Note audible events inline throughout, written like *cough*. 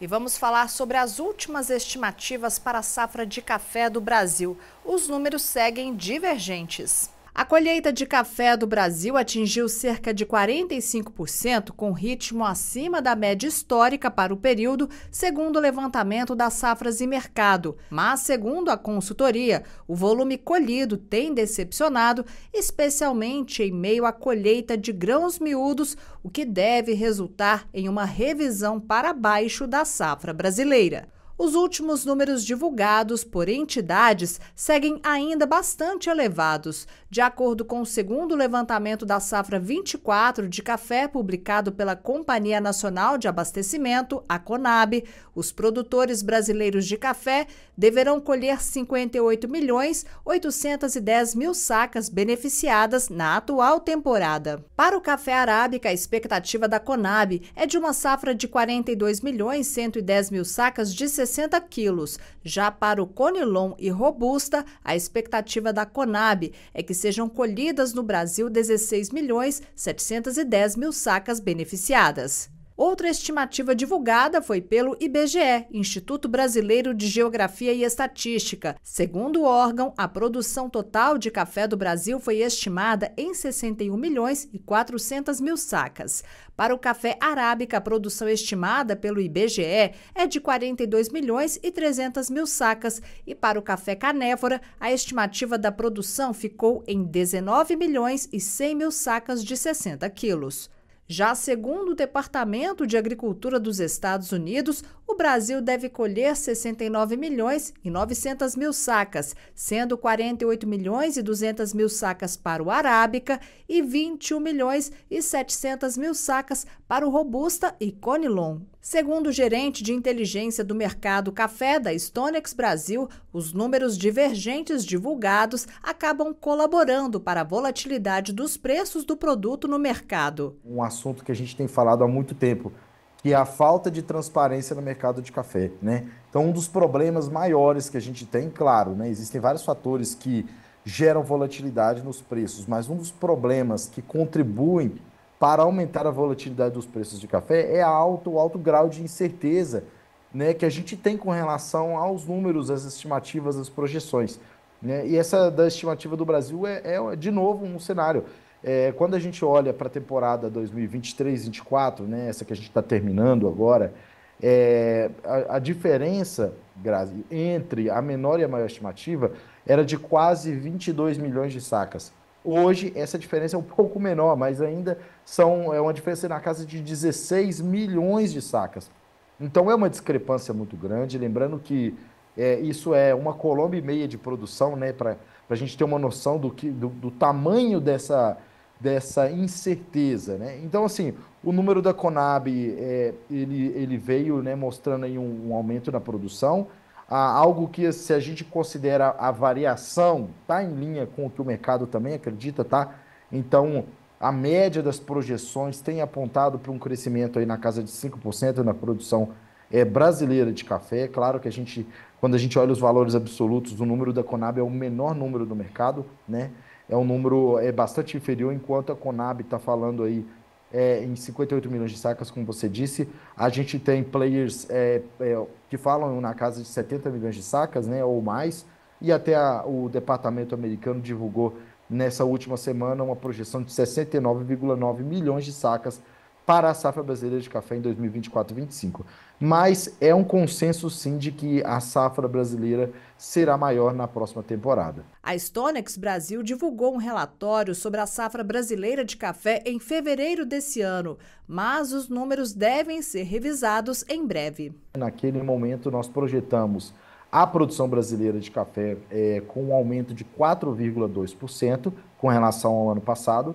E vamos falar sobre as últimas estimativas para a safra de café do Brasil. Os números seguem divergentes. A colheita de café do Brasil atingiu cerca de 45%, com ritmo acima da média histórica para o período, segundo o levantamento das safras e mercado. Mas, segundo a consultoria, o volume colhido tem decepcionado, especialmente em meio à colheita de grãos miúdos, o que deve resultar em uma revisão para baixo da safra brasileira os últimos números divulgados por entidades seguem ainda bastante elevados. De acordo com o segundo levantamento da safra 24 de café, publicado pela Companhia Nacional de Abastecimento, a Conab, os produtores brasileiros de café deverão colher 58 milhões 810 mil sacas beneficiadas na atual temporada. Para o café arábica, a expectativa da Conab é de uma safra de 42 milhões 110 mil sacas de 60 quilos. Já para o Conilon e Robusta, a expectativa da Conab é que sejam colhidas no Brasil 16 milhões 710 mil sacas beneficiadas. Outra estimativa divulgada foi pelo IBGE, Instituto Brasileiro de Geografia e Estatística. Segundo o órgão, a produção total de café do Brasil foi estimada em 61 milhões e 400 mil sacas. Para o café arábica, a produção estimada pelo IBGE é de 42 milhões e 300 mil sacas e para o café canéfora, a estimativa da produção ficou em 19 milhões e 100 mil sacas de 60 quilos. Já segundo o Departamento de Agricultura dos Estados Unidos, o Brasil deve colher 69 milhões e 900 mil sacas, sendo 48 milhões e 200 mil sacas para o Arábica e 21 milhões e 700 mil sacas para o Robusta e Conilon. Segundo o gerente de inteligência do mercado café da Stonex Brasil, os números divergentes divulgados acabam colaborando para a volatilidade dos preços do produto no mercado. Um assunto que a gente tem falado há muito tempo, que é a falta de transparência no mercado de café. Né? Então, um dos problemas maiores que a gente tem, claro, né, existem vários fatores que geram volatilidade nos preços, mas um dos problemas que contribuem para aumentar a volatilidade dos preços de café é alto, o alto grau de incerteza né, que a gente tem com relação aos números, às estimativas, às projeções. Né? E essa da estimativa do Brasil é, é de novo, um cenário. É, quando a gente olha para a temporada 2023-2024, né, essa que a gente está terminando agora, é, a, a, diferença, Grazi, entre a menor e a maior estimativa era de quase 22 milhões de sacas. Hoje essa diferença é um *laughs* pouco menor, mas ainda são, é uma diferença na casa de 16 milhões de sacas. Então é uma discrepância muito grande. Lembrando que é, isso é uma colomba e meia de produção, né? Para a gente ter uma noção do, que, do, do tamanho dessa, dessa incerteza, né? Então, assim, o número da Conab, é, ele, ele veio né, mostrando aí um, um aumento na produção, algo que se a gente considera a variação, está em linha com o que o mercado também acredita, tá? Então, a média das projeções tem apontado para um crescimento aí na casa de 5% na produção é, brasileira de café. Claro que a gente, quando a gente olha os valores absolutos, o número da Conab é o menor número do mercado, né? É um número é, bastante inferior, enquanto a Conab está falando aí é, em 58 milhões de sacas, como você disse. A gente tem players é, é, que falam na casa de 70 milhões de sacas, né, ou mais. E até a, o departamento americano divulgou nessa última semana uma projeção de 69,9 milhões de sacas para a safra brasileira de café em 2024-25. Mas é um consenso sim de que a safra brasileira será maior na próxima temporada. A Stonex Brasil divulgou um relatório sobre a safra brasileira de café em fevereiro desse ano, mas os números devem ser revisados em breve. Naquele momento, nós projetamos a produção brasileira de café é, com um aumento de 4,2% com relação ao ano passado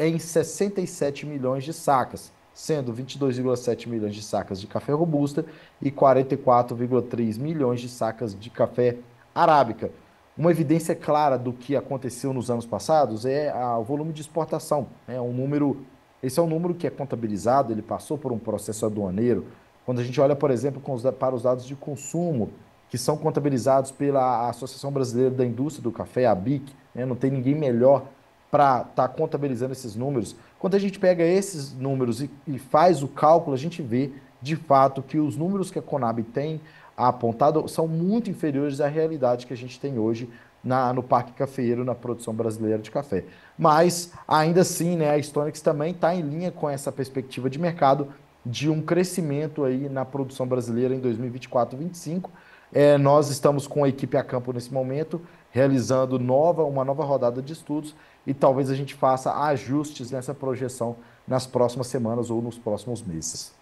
em 67 milhões de sacas, sendo 22,7 milhões de sacas de café robusta e 44,3 milhões de sacas de café arábica. Uma evidência clara do que aconteceu nos anos passados é o volume de exportação. É um número, esse é um número que é contabilizado, ele passou por um processo aduaneiro. Quando a gente olha, por exemplo, para os dados de consumo, que são contabilizados pela Associação Brasileira da Indústria do Café, a BIC, né? não tem ninguém melhor para estar tá contabilizando esses números, quando a gente pega esses números e, e, faz o cálculo, a gente vê de fato que os números que a Conab tem apontado são muito inferiores à realidade que a gente tem hoje na, no Parque Cafeiro, na produção brasileira de café. Mas, ainda assim, né, a Stonex também está em linha com essa perspectiva de mercado de um crescimento aí na produção brasileira em 2024 e 2025 é, nós estamos com a equipe a campo nesse momento, realizando nova, uma nova rodada de estudos e talvez a gente faça ajustes nessa projeção nas próximas semanas ou nos próximos meses.